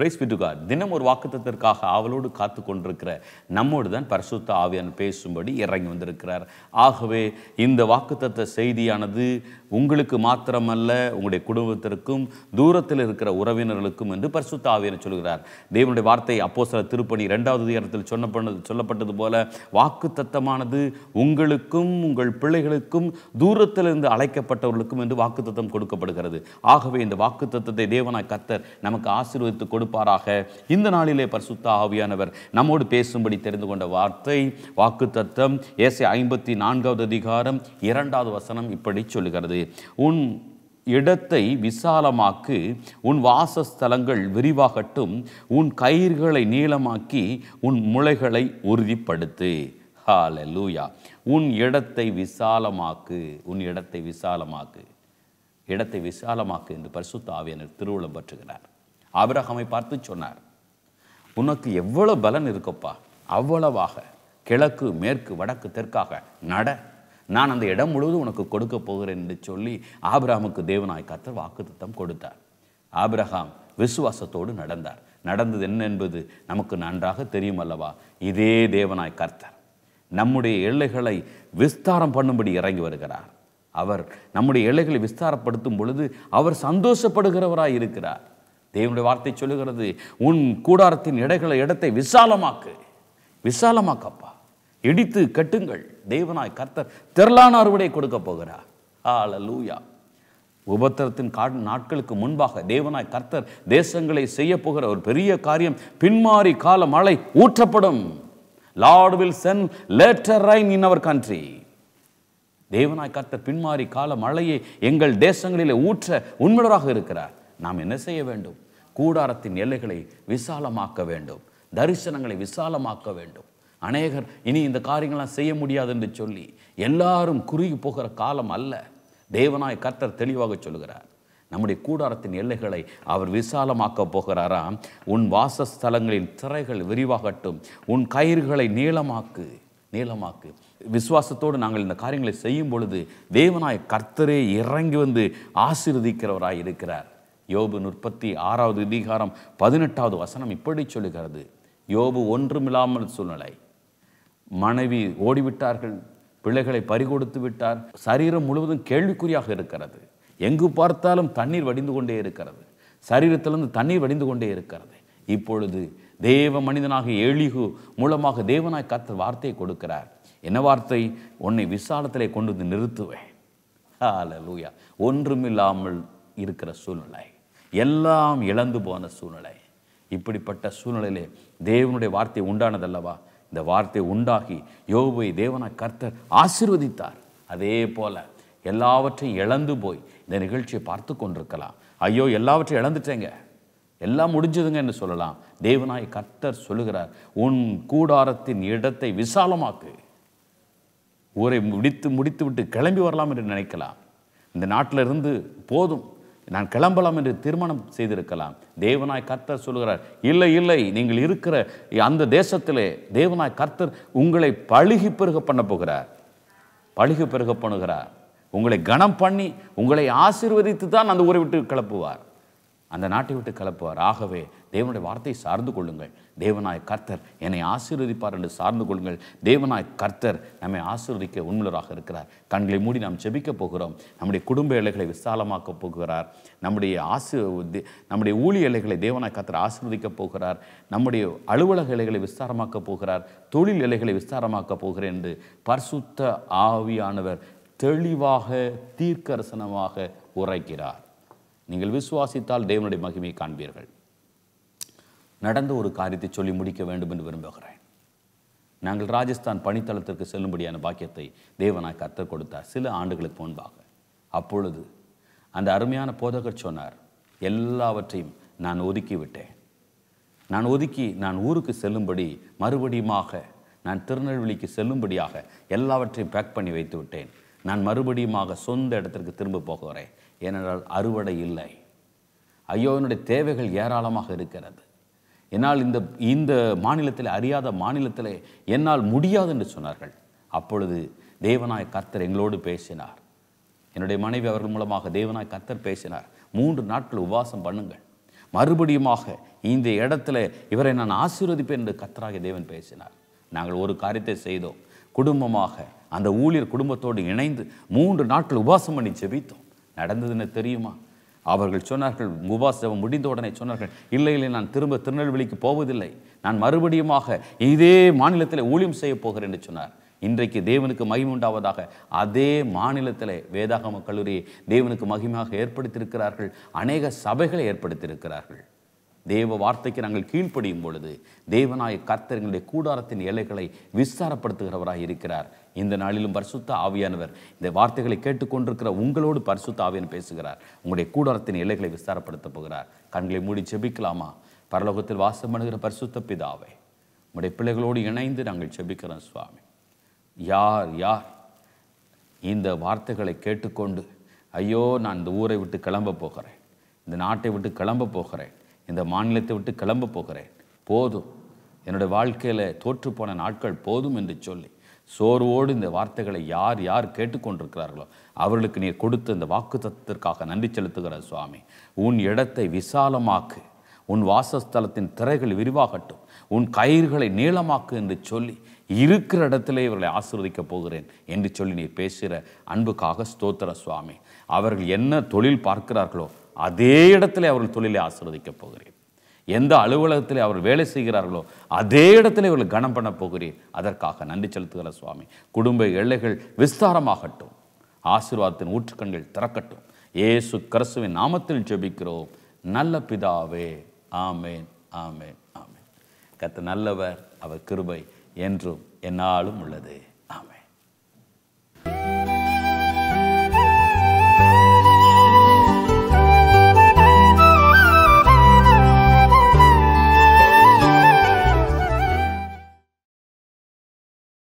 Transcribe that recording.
price விடுகார் தினம் ஒரு வாக்குத்தத்திற்காக அவளோடு காத்து கொண்டிருக்கிற நம்மோடு தான் பரிசுத்த ஆவியான் பேசும்படி இறங்கி வந்திருக்கிறார் ஆகவே இந்த வாக்குத்தத்த செய்தியானது உங்களுக்கு மாத்திரமல்ல உங்களுடைய குடும்பத்திற்கும் தூரத்தில் இருக்கிற உறவினர்களுக்கும் என்று பரிசுத்த ஆவியனை சொல்கிறார் தேவனுடைய வார்த்தை அப்போ சில திருப்பணி இரண்டாவது இடத்தில் சொன்ன சொல்லப்பட்டது போல வாக்குத்தத்தமானது உங்களுக்கும் உங்கள் பிள்ளைகளுக்கும் தூரத்தில் இருந்து அழைக்கப்பட்டவர்களுக்கும் என்று வாக்குத்தத்தம் கொடுக்கப்படுகிறது ஆகவே இந்த வாக்குத்தத்தத்தை தேவனாய் கத்தர் நமக்கு ஆசீர்வதித்து கொடு கொடுப்பாராக இந்த நாளிலே பரிசுத்த ஆவியானவர் நம்மோடு பேசும்படி தெரிந்து கொண்ட வார்த்தை வாக்கு தத்தம் ஏசை ஐம்பத்தி நான்காவது அதிகாரம் இரண்டாவது வசனம் இப்படி சொல்லுகிறது உன் இடத்தை விசாலமாக்கு உன் வாசஸ்தலங்கள் விரிவாகட்டும் உன் கயிர்களை நீளமாக்கி உன் முளைகளை உறுதிப்படுத்து லூயா உன் இடத்தை விசாலமாக்கு உன் இடத்தை விசாலமாக்கு இடத்தை விசாலமாக்கு என்று பரிசுத்த ஆவியனர் திருவுளம் பற்றுகிறார் ஆபிரகாமை பார்த்து சொன்னார் உனக்கு எவ்வளவு பலன் இருக்கப்பா அவ்வளவாக கிழக்கு மேற்கு வடக்கு தெற்காக நட நான் அந்த இடம் முழுவதும் உனக்கு கொடுக்க போகிறேன் என்று சொல்லி ஆபிரகாமுக்கு தேவனாய் கத்தர் வாக்குத்தம் கொடுத்தார் ஆபிரகாம் விசுவாசத்தோடு நடந்தார் நடந்தது என்ன என்பது நமக்கு நன்றாக தெரியும் அல்லவா இதே தேவனாய் கர்த்தர் நம்முடைய எல்லைகளை விஸ்தாரம் பண்ணும்படி இறங்கி வருகிறார் அவர் நம்முடைய எல்லைகளை விஸ்தாரப்படுத்தும் பொழுது அவர் சந்தோஷப்படுகிறவராய் இருக்கிறார் தேவனுடைய வார்த்தை சொல்லுகிறது உன் கூடாரத்தின் இடைகளை இடத்தை விசாலமாக்கு விசாலமாக்கப்பா இடித்து கட்டுங்கள் தேவனாய் கர்த்தர் திரளான அறுவடை கொடுக்க போகிறார் ஆல லூயா உபத்திரத்தின் கா நாட்களுக்கு முன்பாக தேவனாய் கர்த்தர் தேசங்களை செய்ய போகிற ஒரு பெரிய காரியம் பின்மாறி கால மழை ஊற்றப்படும் Lord will send later rain in our country தேவனாய் கர்த்தர் பின்மாறி கால மழையை எங்கள் தேசங்களிலே ஊற்ற உண்மையராக இருக்கிறார் நாம் என்ன செய்ய வேண்டும் கூடாரத்தின் எல்லைகளை விசாலமாக்க வேண்டும் தரிசனங்களை விசாலமாக்க வேண்டும் அநேகர் இனி இந்த காரியங்கள்லாம் செய்ய முடியாது என்று சொல்லி எல்லாரும் குறுகி போகிற காலம் அல்ல தேவனாய் கர்த்தர் தெளிவாக சொல்கிறார் நம்முடைய கூடாரத்தின் எல்லைகளை அவர் விசாலமாக்க போகிறாராம் உன் வாசஸ்தலங்களின் திரைகள் விரிவாகட்டும் உன் கயிறுகளை நீளமாக்கு நீளமாக்கு விசுவாசத்தோடு நாங்கள் இந்த காரியங்களை செய்யும் பொழுது தேவனாய் கர்த்தரே இறங்கி வந்து ஆசீர்வதிக்கிறவராய் இருக்கிறார் யோபு நுற்பத்தி ஆறாவது அதிகாரம் பதினெட்டாவது வசனம் இப்படி சொல்லுகிறது யோபு ஒன்றுமில்லாமல் சூழ்நிலை மனைவி ஓடிவிட்டார்கள் பிள்ளைகளை பறிகொடுத்து விட்டார் சரீரம் முழுவதும் கேள்விக்குறியாக இருக்கிறது எங்கு பார்த்தாலும் தண்ணீர் வடிந்து கொண்டே இருக்கிறது சரீரத்திலிருந்து தண்ணீர் வடிந்து கொண்டே இருக்கிறது இப்பொழுது தேவ மனிதனாக எழிகு மூலமாக தேவனாய் கத்த வார்த்தையை கொடுக்கிறார் என்ன வார்த்தை உன்னை விசாலத்திலே கொண்டு வந்து நிறுத்துவேன் லூயா ஒன்றுமில்லாமல் இருக்கிற சூழ்நிலை எல்லாம் இழந்து போன சூழ்நிலை இப்படிப்பட்ட சூழ்நிலையிலே தேவனுடைய வார்த்தை உண்டானதல்லவா இந்த வார்த்தை உண்டாகி யோபை தேவனா கர்த்தர் ஆசிர்வதித்தார் அதே போல் எல்லாவற்றையும் இழந்து போய் இந்த நிகழ்ச்சியை பார்த்து கொண்டிருக்கலாம் ஐயோ எல்லாவற்றையும் இழந்துட்டேங்க எல்லாம் முடிஞ்சதுங்க என்று சொல்லலாம் தேவனாய் கர்த்தர் சொல்லுகிறார் உன் கூடாரத்தின் இடத்தை விசாலமாக்கு ஊரை முடித்து முடித்து விட்டு கிளம்பி வரலாம் என்று நினைக்கலாம் இந்த நாட்டிலிருந்து இருந்து போதும் நான் கிளம்பலாம் என்று திருமணம் செய்திருக்கலாம் தேவனாய் கர்த்தர் சொல்கிறார் இல்லை இல்லை நீங்கள் இருக்கிற அந்த தேசத்திலே தேவனாய் கர்த்தர் உங்களை பழுகி பெருக பண்ண போகிறார் பழுகி பெருக பண்ணுகிறார் உங்களை கனம் பண்ணி உங்களை ஆசீர்வதித்து தான் அந்த ஊரை விட்டு கிளப்புவார் அந்த நாட்டை விட்டு கலப்புவார் ஆகவே தேவனுடைய வார்த்தையை சார்ந்து கொள்ளுங்கள் தேவனாய் கர்த்தர் என்னை ஆசீர்வதிப்பார் என்று சார்ந்து கொள்ளுங்கள் தேவனாய் கர்த்தர் நம்மை ஆசீர்வதிக்க உண்மையராக இருக்கிறார் கண்களை மூடி நாம் செபிக்கப் போகிறோம் நம்முடைய குடும்ப எல்லைகளை விசாலமாக்கப் போகிறார் நம்முடைய ஆசி நம்முடைய ஊழிய எல்லைகளை தேவனாய் கர்த்தர் ஆசீர்வதிக்கப் போகிறார் நம்முடைய அலுவலக எல்லைகளை விஸ்தாரமாக்கப் போகிறார் தொழில் எல்லைகளை விஸ்தாரமாக்கப் போகிறேன் என்று பரிசுத்த ஆவியானவர் தெளிவாக தீர்க்கரசனமாக உரைக்கிறார் நீங்கள் விசுவாசித்தால் தேவனுடைய மகிமையை காண்பீர்கள் நடந்த ஒரு காரியத்தை சொல்லி முடிக்க வேண்டும் என்று விரும்புகிறேன் நாங்கள் ராஜஸ்தான் பணித்தளத்திற்கு செல்லும்படியான பாக்கியத்தை தேவனாய் கத்தர் கொடுத்தார் சில ஆண்டுகளுக்கு முன்பாக அப்பொழுது அந்த அருமையான போதகர் சொன்னார் எல்லாவற்றையும் நான் ஒதுக்கிவிட்டேன் நான் ஒதுக்கி நான் ஊருக்கு செல்லும்படி மறுபடியுமாக நான் திருநெல்வேலிக்கு செல்லும்படியாக எல்லாவற்றையும் பேக் பண்ணி வைத்து விட்டேன் நான் மறுபடியுமாக சொந்த இடத்திற்கு திரும்ப போகிறேன் ஏனென்றால் அறுவடை இல்லை ஐயோ என்னுடைய தேவைகள் ஏராளமாக இருக்கிறது என்னால் இந்த இந்த மாநிலத்தில் அறியாத மாநிலத்தில் என்னால் முடியாது என்று சொன்னார்கள் அப்பொழுது தேவனாய் கர்த்தர் எங்களோடு பேசினார் என்னுடைய மனைவி அவர்கள் மூலமாக தேவனாய் கர்த்தர் பேசினார் மூன்று நாட்கள் உபவாசம் பண்ணுங்கள் மறுபடியுமாக இந்த இடத்துல இவரை நான் ஆசீர்வதிப்பேன் என்று கர்த்தராக தேவன் பேசினார் நாங்கள் ஒரு காரியத்தை செய்தோம் குடும்பமாக அந்த ஊழியர் குடும்பத்தோடு இணைந்து மூன்று நாட்கள் உபவாசம் பண்ணி செபித்தோம் நடந்ததுன்னு தெரியுமா அவர்கள் சொன்னார்கள் முபாசவம் முடிந்த உடனே சொன்னார்கள் இல்லை இல்லை நான் திரும்ப திருநெல்வேலிக்கு போவதில்லை நான் மறுபடியுமாக இதே மாநிலத்தில் ஊழியம் செய்ய போகிறேன் என்று சொன்னார் இன்றைக்கு தேவனுக்கு மகிமுண்டாவதாக உண்டாவதாக அதே மாநிலத்தில் வேதாகம கல்லூரியை தேவனுக்கு மகிமையாக ஏற்படுத்தியிருக்கிறார்கள் அநேக சபைகளை ஏற்படுத்தியிருக்கிறார்கள் தேவ வார்த்தைக்கு நாங்கள் கீழ்ப்படியும் பொழுது தேவநாய கர்த்தர் எங்களுடைய கூடாரத்தின் எல்லைகளை விஸ்தாரப்படுத்துகிறவராக இருக்கிறார் இந்த நாளிலும் பரிசுத்த ஆவியானவர் இந்த வார்த்தைகளை கேட்டுக்கொண்டிருக்கிற உங்களோடு பரிசுத்த ஆவியன் பேசுகிறார் உங்களுடைய கூடாரத்தின் எல்லைகளை விஸ்தாரப்படுத்த போகிறார் கண்களை மூடி செபிக்கலாமா பரலோகத்தில் வாசம் பண்ணுகிற பரிசுத்த பிதாவை உங்களுடைய பிள்ளைகளோடு இணைந்து நாங்கள் செபிக்கிறோம் சுவாமி யார் யார் இந்த வார்த்தைகளை கேட்டுக்கொண்டு ஐயோ நான் இந்த ஊரை விட்டு கிளம்ப போகிறேன் இந்த நாட்டை விட்டு கிளம்ப போகிறேன் இந்த மாநிலத்தை விட்டு கிளம்ப போகிறேன் போதும் என்னுடைய வாழ்க்கையில் தோற்றுப்போன நாட்கள் போதும் என்று சொல்லி சோர்வோடு இந்த வார்த்தைகளை யார் யார் கேட்டுக்கொண்டிருக்கிறார்களோ அவர்களுக்கு நீர் கொடுத்த இந்த வாக்கு தத்துவத்திற்காக நன்றி செலுத்துகிற சுவாமி உன் இடத்தை விசாலமாக்கு உன் வாசஸ்தலத்தின் திரைகள் விரிவாகட்டும் உன் கயிர்களை நீளமாக்கு என்று சொல்லி இருக்கிற இடத்திலே இவர்களை ஆசிர்வதிக்கப் போகிறேன் என்று சொல்லி நீ பேசுகிற அன்புக்காக ஸ்தோத்திர சுவாமி அவர்கள் என்ன தொழில் பார்க்கிறார்களோ அதே இடத்துல அவர்கள் தொழிலை ஆசிர்வதிக்கப் போகிறேன் எந்த அலுவலகத்தில் அவர்கள் வேலை செய்கிறார்களோ அதே இடத்துல இவர்கள் கனம் பண்ண போகிறேன் அதற்காக நன்றி செலுத்துகிற சுவாமி குடும்ப எல்லைகள் விஸ்தாரமாகட்டும் ஆசீர்வாதத்தின் ஊற்றுக்கண்கள் திறக்கட்டும் ஏசு கிறிஸ்துவின் நாமத்தில் ஜெபிக்கிறோம் நல்ல பிதாவே ஆமேன் ஆமேன் ஆமேன் கத்த நல்லவர் அவர் கிருபை என்றும் என்னாலும் உள்ளது